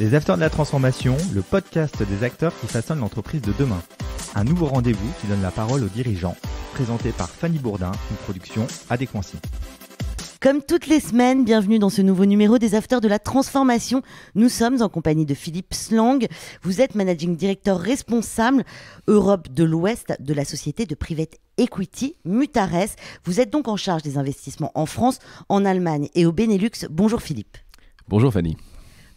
Les Acteurs de la Transformation, le podcast des acteurs qui façonnent l'entreprise de demain. Un nouveau rendez-vous qui donne la parole aux dirigeants, présenté par Fanny Bourdin, une production Adéquancy. Comme toutes les semaines, bienvenue dans ce nouveau numéro des Acteurs de la Transformation. Nous sommes en compagnie de Philippe Slang. Vous êtes managing director responsable Europe de l'Ouest de la société de private equity Mutares. Vous êtes donc en charge des investissements en France, en Allemagne et au Benelux. Bonjour Philippe. Bonjour Fanny.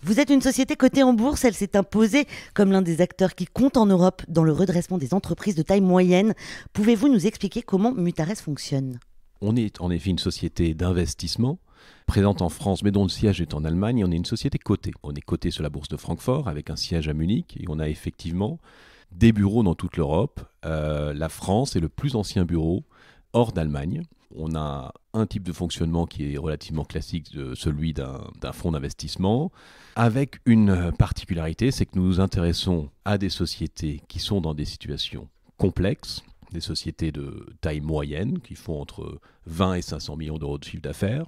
Vous êtes une société cotée en bourse, elle s'est imposée comme l'un des acteurs qui compte en Europe dans le redressement des entreprises de taille moyenne. Pouvez-vous nous expliquer comment Mutares fonctionne On est en effet une société d'investissement présente en France mais dont le siège est en Allemagne on est une société cotée. On est coté sur la bourse de Francfort avec un siège à Munich et on a effectivement des bureaux dans toute l'Europe. Euh, la France est le plus ancien bureau hors d'Allemagne. On a un type de fonctionnement qui est relativement classique, celui d'un fonds d'investissement avec une euh, particularité, c'est que nous nous intéressons à des sociétés qui sont dans des situations complexes, des sociétés de taille moyenne qui font entre 20 et 500 millions d'euros de chiffre d'affaires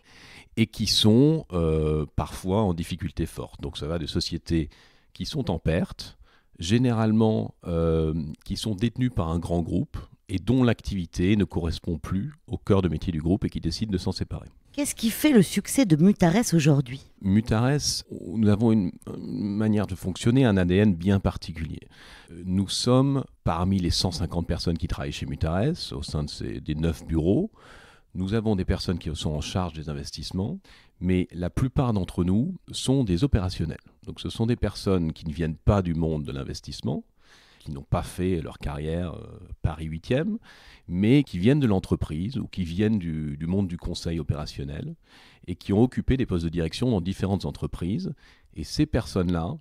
et qui sont euh, parfois en difficulté forte. Donc ça va des sociétés qui sont en perte, généralement euh, qui sont détenues par un grand groupe et dont l'activité ne correspond plus au cœur de métier du groupe et qui décident de s'en séparer. Qu'est-ce qui fait le succès de Mutares aujourd'hui Mutares, nous avons une, manière de fonctionner, un ADN bien particulier. Euh, nous sommes parmi les 150 personnes qui travaillent chez Mutares, au sein de ces, des 9 bureaux. Nous avons des personnes qui sont en charge des investissements, mais la plupart d'entre nous sont des opérationnels. Donc ce sont des personnes qui ne viennent pas du monde de l'investissement, qui n'ont pas fait leur carrière euh, Paris 8e, mais qui viennent de l'entreprise ou qui viennent du, monde du conseil opérationnel et qui ont occupé des postes de direction dans différentes entreprises. Et ces personnes-là,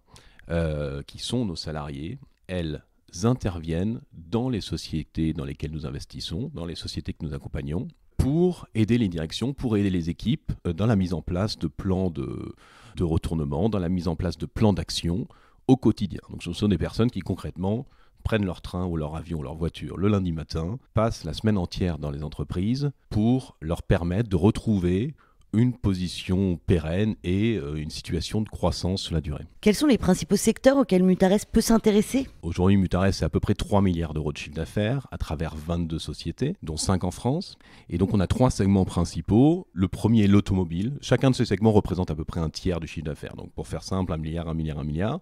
euh, qui sont nos salariés, elles interviennent dans les sociétés dans lesquelles nous investissons, dans les sociétés que nous accompagnons, pour aider les directions, pour aider les équipes euh, dans la mise en place de plans de, de retournement, dans la mise en place de plans d'action au quotidien. Donc ce sont des personnes qui concrètement prennent leur train ou leur avion ou leur voiture le lundi matin, passent la semaine entière dans les entreprises pour leur permettre de retrouver une position pérenne et euh, une situation de croissance sur la durée. Quels sont les principaux secteurs auxquels Mutares peut s'intéresser Aujourd'hui, Mutares, c'est à peu près 3 milliards d'euros de chiffre d'affaires à travers 22 sociétés, dont 5 en France. Et donc, on a trois segments principaux. Le premier est l'automobile. Chacun de ces segments représente à peu près un tiers du chiffre d'affaires. Donc, pour faire simple, 1 milliard, 1 milliard, 1 milliard.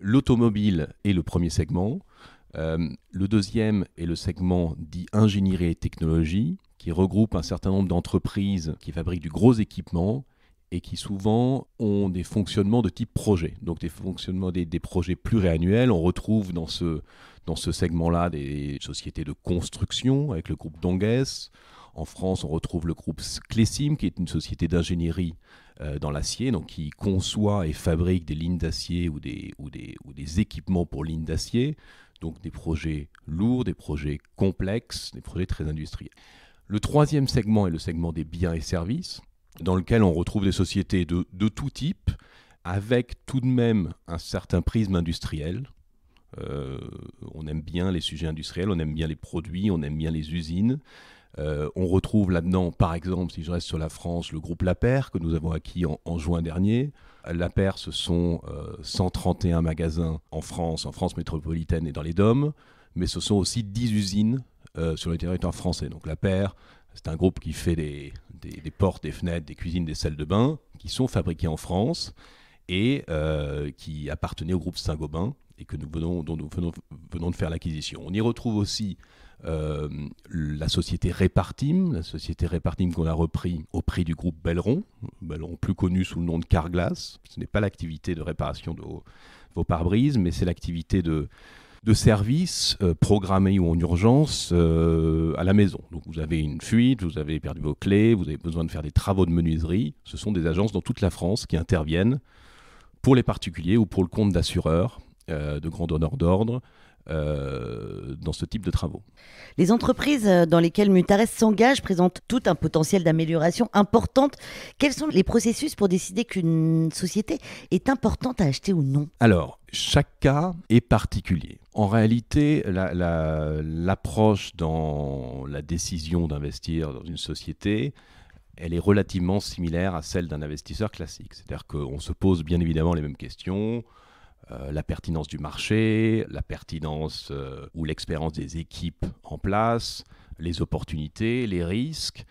L'automobile est le premier segment. Euh, le deuxième est le segment dit ingénierie et technologie, qui regroupe un certain nombre d'entreprises qui fabriquent du gros équipement et qui souvent ont des fonctionnements de type projet, donc des fonctionnements des, projets pluriannuels. On retrouve dans ce, dans ce segment-là des sociétés de construction avec le groupe Donges. En France, on retrouve le groupe Clessim, qui est une société d'ingénierie euh, dans l'acier, donc qui conçoit et fabrique des lignes d'acier ou des, ou, des, ou des équipements pour lignes d'acier. Donc des projets lourds, des projets complexes, des projets très industriels. Le troisième segment est le segment des biens et services, dans lequel on retrouve des sociétés de, de tout type, avec tout de même un certain prisme industriel. Euh, on aime bien les sujets industriels, on aime bien les produits, on aime bien les usines. Euh, on retrouve là-dedans, par exemple, si je reste sur la France, le groupe La Paire que nous avons acquis en, juin dernier. La Paire, ce sont 131 euh, magasins en France, en France métropolitaine et dans les DOM, mais ce sont aussi 10 usines euh, sur le territoire français. Donc La Paire, c'est un groupe qui fait des, portes, des fenêtres, des cuisines, des salles de bain, qui sont fabriquées en France et qui appartenaient au groupe Saint-Gobain et que nous dont nous venons de faire l'acquisition. On y retrouve aussi euh, la société Répartim, la société Répartim qu'on a repris au prix du groupe Belleron, Belleron plus connu sous le nom de Carglass. Ce n'est pas l'activité de réparation de vos, pare-brises, mais c'est l'activité de, service euh, programmé ou en urgence euh, à la maison. Donc vous avez une fuite, vous avez perdu vos clés, vous avez besoin de faire des travaux de menuiserie. Ce sont des agences dans toute la France qui interviennent pour les particuliers ou pour le compte d'assureurs euh, de grand honneur d'ordre, euh, dans ce type de travaux. Les entreprises euh, dans lesquelles Mutares s'engage présentent tout un potentiel d'amélioration importante. Quels sont les processus pour décider qu'une société est importante à acheter ou non Alors, chaque cas est particulier. En réalité, l'approche dans la décision d'investir dans une société, elle est relativement similaire à celle d'un investisseur classique. C'est-à-dire qu'on se pose bien évidemment les mêmes questions, euh, la pertinence du marché, la pertinence euh, ou l'expérience des équipes en place, les opportunités, les risques.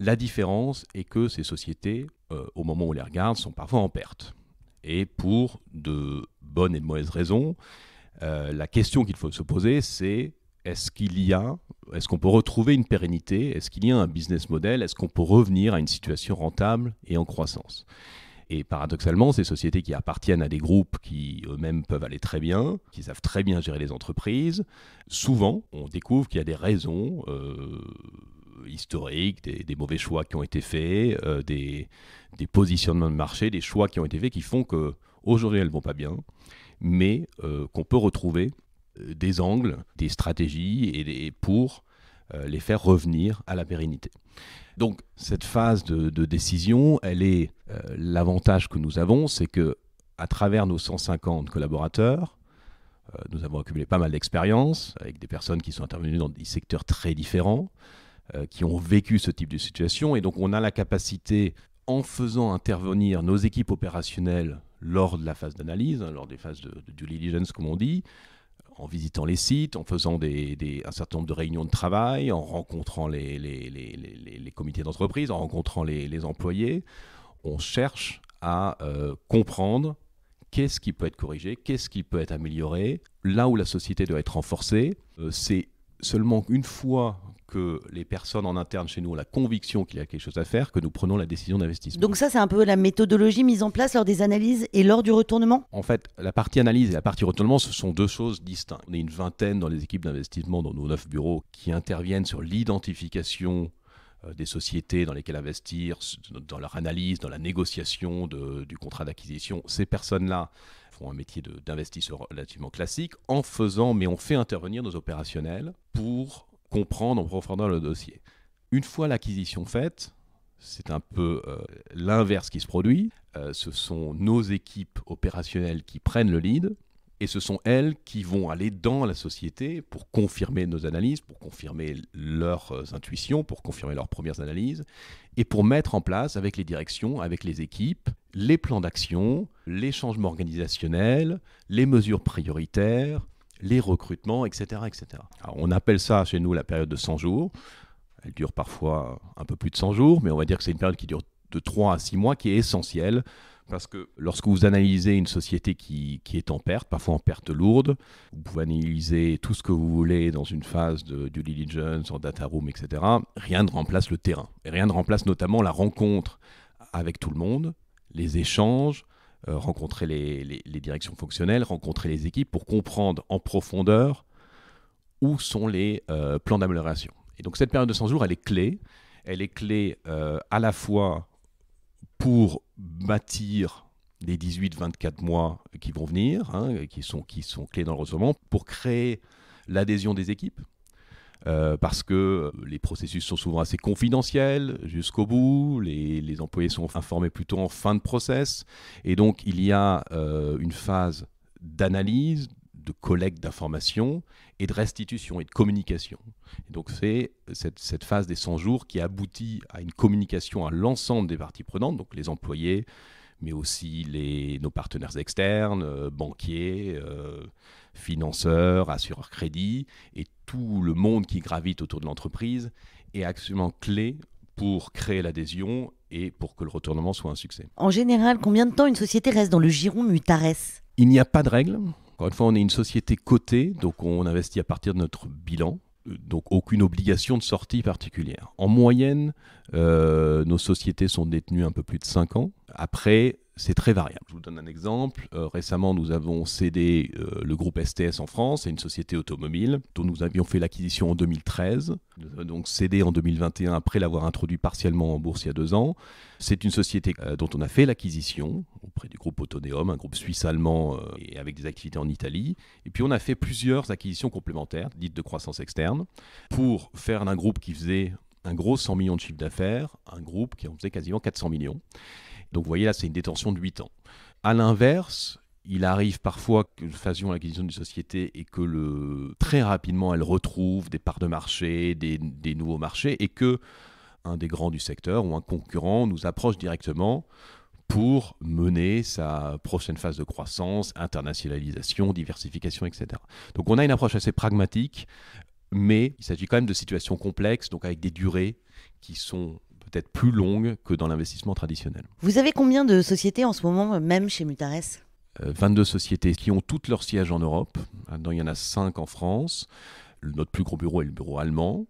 La différence est que ces sociétés, euh, au moment où on les regarde, sont parfois en perte. Et pour de bonnes et de mauvaises raisons, la question qu'il faut se poser, c'est est-ce qu'il y a, est-ce qu'on peut retrouver une pérennité Est-ce qu'il y a un business model Est-ce qu'on peut revenir à une situation rentable et en croissance et paradoxalement, ces sociétés qui appartiennent à des groupes qui eux-mêmes peuvent aller très bien, qui savent très bien gérer les entreprises, souvent on découvre qu'il y a des raisons euh, historiques, des, mauvais choix qui ont été faits, euh, des, positionnements de marché, des choix qui ont été faits qui font que aujourd'hui elles vont pas bien, mais euh, qu'on peut retrouver des angles, des stratégies et des, pour les faire revenir à la pérennité. Donc cette phase de, décision, elle est euh, l'avantage que nous avons, c'est que à travers nos 150 collaborateurs, euh, nous avons accumulé pas mal d'expérience avec des personnes qui sont intervenues dans des secteurs très différents, euh, qui ont vécu ce type de situation, et donc on a la capacité, en faisant intervenir nos équipes opérationnelles lors de la phase d'analyse, hein, lors des phases de due diligence, comme on dit, en visitant les sites, en faisant un certain nombre de réunions de travail, en rencontrant les, comités d'entreprise, en rencontrant les, employés, on cherche à euh, comprendre qu'est-ce qui peut être corrigé, qu'est-ce qui peut être amélioré, là où la société doit être renforcée. Euh, c'est seulement une fois que les personnes en interne chez nous ont la conviction qu'il y a quelque chose à faire, que nous prenons la décision d'investissement. Donc ça, c'est un peu la méthodologie mise en place lors des analyses et lors du retournement En fait, la partie analyse et la partie retournement, ce sont deux choses distinctes. On est une vingtaine dans les équipes d'investissement, dans nos neuf bureaux, qui interviennent sur l'identification euh, des sociétés dans lesquelles investir, dans leur analyse, dans la négociation du contrat d'acquisition. Ces personnes-là font un métier d'investisseur relativement classique en faisant, mais on fait intervenir nos opérationnels pour comprendre en profondeur le dossier. Une fois l'acquisition faite, c'est un peu euh, l'inverse qui se produit. Euh, ce sont nos équipes opérationnelles qui prennent le lead et ce sont elles qui vont aller dans la société pour confirmer nos analyses, pour confirmer leurs euh, intuitions, pour confirmer leurs premières analyses et pour mettre en place avec les directions, avec les équipes, les plans d'action, les changements organisationnels, les mesures prioritaires, les recrutements, etc. etc. on appelle ça chez nous la période de 100 jours. Elle dure parfois un peu plus de 100 jours, mais on va dire que c'est une période qui dure de 3 à 6 mois, qui est essentielle, parce que lorsque vous analysez une société qui, est en perte, parfois en perte lourde, vous pouvez analyser tout ce que vous voulez dans une phase de due diligence, en data room, etc. Rien ne remplace le terrain, et rien ne remplace notamment la rencontre avec tout le monde, les échanges, euh, rencontrer les, directions fonctionnelles, rencontrer les équipes pour comprendre en profondeur où sont les euh, plans d'amélioration. Et donc cette période de 100 jours, elle est clé. Elle est clé euh, à la fois pour bâtir les 18-24 mois qui vont venir, hein, qui, sont, clés dans le recevement, pour créer l'adhésion des équipes, euh, parce que euh, les processus sont souvent assez confidentiels jusqu'au bout, les, employés sont informés plutôt en fin de process, et donc il y a euh, une phase d'analyse, de collecte d'informations et de restitution et de communication. donc c'est cette, cette, phase des 100 jours qui aboutit à une communication à l'ensemble des parties prenantes, donc les employés, mais aussi les, nos partenaires externes, euh, banquiers, euh, financeurs, assureurs crédit, et tout le monde qui gravite autour de l'entreprise est absolument clé pour créer l'adhésion et pour que le retournement soit un succès. En général, combien de temps une société reste dans le giron mutarès Il n'y a pas de règle. Encore une fois, on est une société cotée, donc on investit à partir de notre bilan donc aucune obligation de sortie particulière. En moyenne, euh, nos sociétés sont détenues un peu plus de 5 ans. Après, c'est très variable. Je vous donne un exemple. Euh, récemment, nous avons cédé euh, le groupe STS en France à une société automobile dont nous avions fait l'acquisition en 2013. Nous avons donc cédé en 2021 après l'avoir introduit partiellement en bourse il y a deux ans. C'est une société euh, dont on a fait l'acquisition auprès du groupe Autoneum, un groupe suisse-allemand avec des activités en Italie. Et puis on a fait plusieurs acquisitions complémentaires, dites de croissance externe, pour faire d'un groupe qui faisait un gros 100 millions de chiffre d'affaires, un groupe qui en faisait quasiment 400 millions. Donc vous voyez là, c'est une détention de 8 ans. A l'inverse, il arrive parfois que nous fassions l'acquisition d'une société et que le, très rapidement elle retrouve des parts de marché, des, des nouveaux marchés, et que un des grands du secteur ou un concurrent nous approche directement pour mener sa prochaine phase de croissance, internationalisation, diversification, etc. Donc on a une approche assez pragmatique, mais il s'agit quand même de situations complexes, donc avec des durées qui sont être plus longue que dans l'investissement traditionnel. Vous avez combien de sociétés en ce moment, euh, même chez Mutares 22 euh, sociétés qui ont toutes leurs sièges en Europe. il y en a 5 en France. Notre plus gros bureau est le bureau allemand.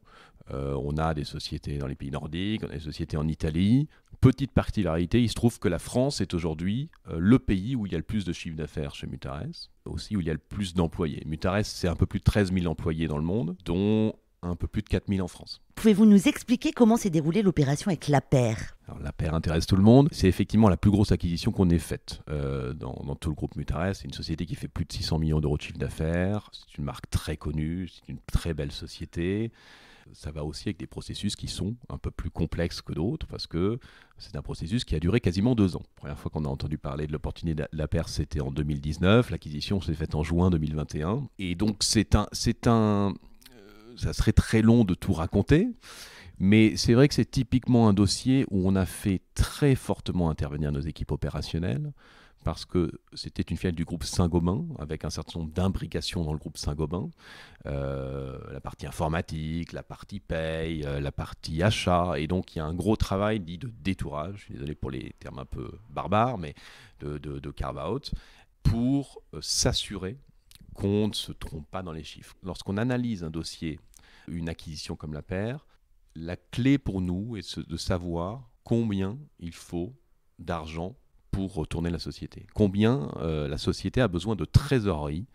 Euh, on a des sociétés dans les pays nordiques, on a des sociétés en Italie. Petite particularité, il se trouve que la France est aujourd'hui le pays où il y a le plus de chiffre d'affaires chez Mutares, aussi où il y a le plus d'employés. Mutares, c'est un peu plus de 13 000 employés dans le monde, dont un peu plus de 4000 en France. Pouvez-vous nous expliquer comment s'est déroulée l'opération avec la paire La paire intéresse tout le monde. C'est effectivement la plus grosse acquisition qu'on ait faite euh, dans, tout le groupe Mutares. C'est une société qui fait plus de 600 millions d'euros de chiffre d'affaires. C'est une marque très connue. C'est une très belle société. Ça va aussi avec des processus qui sont un peu plus complexes que d'autres parce que c'est un processus qui a duré quasiment deux ans. La première fois qu'on a entendu parler de l'opportunité de la paire, c'était en 2019. L'acquisition s'est faite en juin 2021. Et donc, c'est un, c'est un ça serait très long de tout raconter. Mais c'est vrai que c'est typiquement un dossier où on a fait très fortement intervenir nos équipes opérationnelles parce que c'était une filiale du groupe Saint-Gobain, avec un certain nombre d'imbrications dans le groupe Saint-Gobain. Euh, la partie informatique, la partie paye, euh, la partie achat. Et donc, il y a un gros travail dit de détourage, désolé pour les termes un peu barbares, mais de, de, de carve-out, pour euh, s'assurer compte, se trompe pas dans les chiffres. Lorsqu'on analyse un dossier, une acquisition comme la paire, la clé pour nous est de savoir combien il faut d'argent pour retourner la société, combien euh, la société a besoin de trésorerie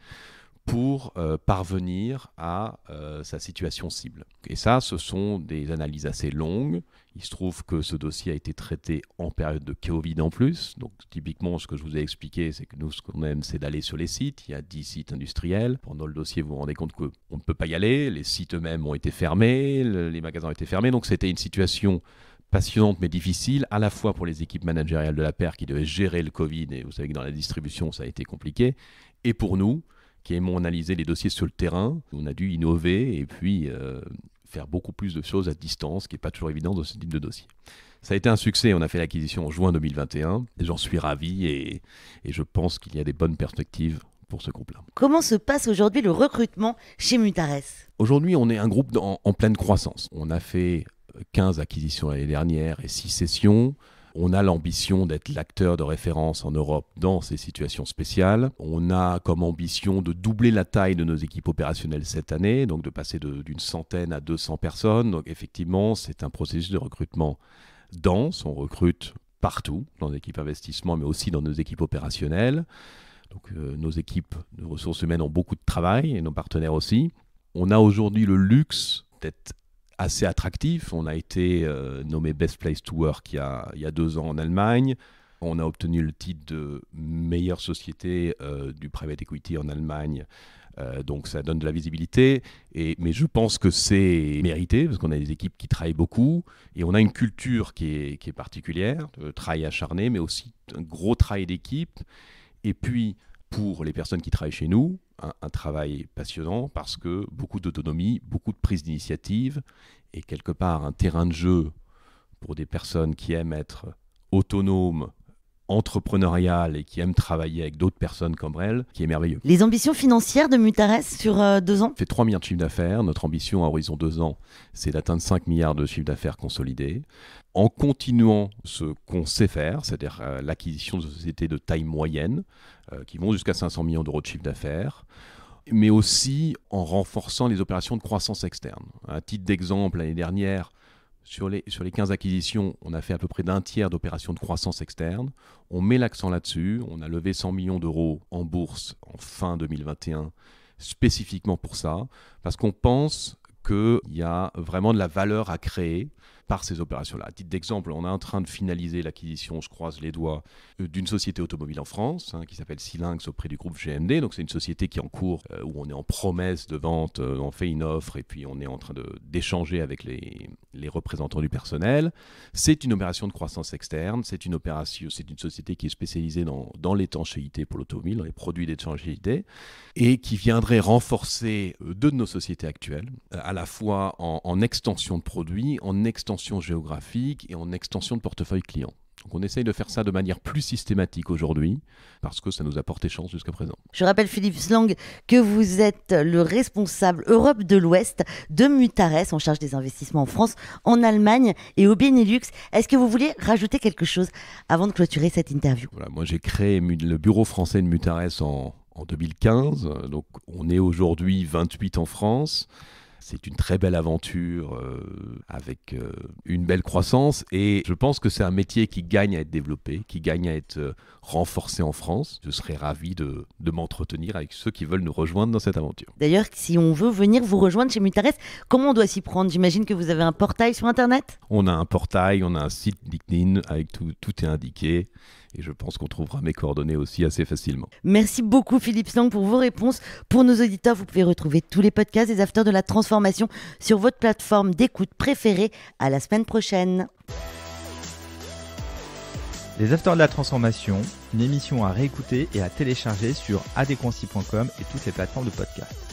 pour euh, parvenir à euh, sa situation cible. Et ça, ce sont des analyses assez longues. Il se trouve que ce dossier a été traité en période de Covid en plus. Donc typiquement, ce que je vous ai expliqué, c'est que nous, ce qu'on aime, c'est d'aller sur les sites. Il y a 10 sites industriels. Pendant le dossier, vous vous rendez compte qu'on ne peut pas y aller. Les sites eux-mêmes ont été fermés, les magasins ont été fermés. Donc c'était une situation passionnante mais difficile, à la fois pour les équipes managériales de la paire qui devaient gérer le Covid, et vous savez que dans la distribution ça a été compliqué, et pour nous, qui aimons analyser les dossiers sur le terrain. On a dû innover et puis euh, faire beaucoup plus de choses à distance, ce qui n'est pas toujours évident dans ce type de dossier. Ça a été un succès, on a fait l'acquisition en juin 2021, j'en suis ravi et, je pense qu'il y a des bonnes perspectives pour ce groupe-là. Comment se passe aujourd'hui le recrutement chez Mutares Aujourd'hui, on est un groupe en, en pleine croissance. On a fait 15 acquisitions l'année dernière et 6 sessions. On a l'ambition d'être l'acteur de référence en Europe dans ces situations spéciales. On a comme ambition de doubler la taille de nos équipes opérationnelles cette année, donc de passer d'une centaine à 200 personnes. Donc effectivement, c'est un processus de recrutement dense. On recrute partout, dans l'équipe équipes investissement, mais aussi dans nos équipes opérationnelles. Donc euh, nos équipes de ressources humaines ont beaucoup de travail et nos partenaires aussi. On a aujourd'hui le luxe d'être assez attractif. On a été euh, nommé Best Place to Work il y, a, deux ans en Allemagne. On a obtenu le titre de meilleure société euh, du private equity en Allemagne. Euh, donc ça donne de la visibilité. Et, mais je pense que c'est mérité parce qu'on a des équipes qui travaillent beaucoup et on a une culture qui est, qui est particulière, de travail acharné, mais aussi un gros travail d'équipe. Et puis, pour les personnes qui travaillent chez nous, un, travail passionnant parce que beaucoup d'autonomie, beaucoup de prise d'initiative et quelque part un terrain de jeu pour des personnes qui aiment être autonomes entrepreneuriale et qui aime travailler avec d'autres personnes comme elle, qui est merveilleux. Les ambitions financières de Mutares sur euh, deux ans fait 3 milliards de chiffre d'affaires. Notre ambition à horizon deux ans, c'est d'atteindre 5 milliards de chiffre d'affaires consolidés. En continuant ce qu'on sait faire, c'est-à-dire euh, l'acquisition de sociétés de taille moyenne, euh, qui vont jusqu'à 500 millions d'euros de chiffre d'affaires, mais aussi en renforçant les opérations de croissance externe. À titre d'exemple, l'année dernière, sur les, sur les 15 acquisitions, on a fait à peu près d'un tiers d'opérations de croissance externe. On met l'accent là-dessus. On a levé 100 millions d'euros en bourse en fin 2021, spécifiquement pour ça, parce qu'on pense qu'il y a vraiment de la valeur à créer par ces opérations-là. À titre d'exemple, on est en train de finaliser l'acquisition, je croise les doigts, euh, d'une société automobile en France hein, qui s'appelle Silinx auprès du groupe GMD. Donc c'est une société qui est en cours, euh, où on est en promesse de vente, euh, on fait une offre et puis on est en train d'échanger avec les, représentants du personnel. C'est une opération de croissance externe, c'est une, opération, une société qui est spécialisée dans, l'étanchéité pour l'automobile, dans les produits d'étanchéité, et qui viendrait renforcer deux de nos sociétés actuelles, à la fois en extension de produits, en extension géographique et en extension de portefeuille client. Donc on essaye de faire ça de manière plus systématique aujourd'hui, parce que ça nous a porté chance jusqu'à présent. Je rappelle, Philippe Slang, que vous êtes le responsable Europe de l'Ouest de Mutares, en charge des investissements en France, en Allemagne et au Benelux. Est-ce que vous voulez rajouter quelque chose avant de clôturer cette interview Moi, j'ai créé le bureau français de Mutares en, en 2015. Donc, on est aujourd'hui 28 en France. C'est une très belle aventure euh, avec euh, une belle croissance et je pense que c'est un métier qui gagne à être développé, qui gagne à être euh, renforcé en France. Je serais ravi de, de m'entretenir avec ceux qui veulent nous rejoindre dans cette aventure. D'ailleurs, si on veut venir vous rejoindre chez Mutares, comment on doit s'y prendre J'imagine que vous avez un portail sur Internet On a un portail, on a un site LinkedIn avec tout, tout est indiqué. Et je pense qu'on trouvera mes coordonnées aussi assez facilement. Merci beaucoup Philippe Sang pour vos réponses. Pour nos auditeurs, vous pouvez retrouver tous les podcasts des Afters de la Transformation sur votre plateforme d'écoute préférée. À la semaine prochaine. Les Afters de la Transformation, une émission à réécouter et à télécharger sur adéquancy.com et toutes les plateformes de podcast.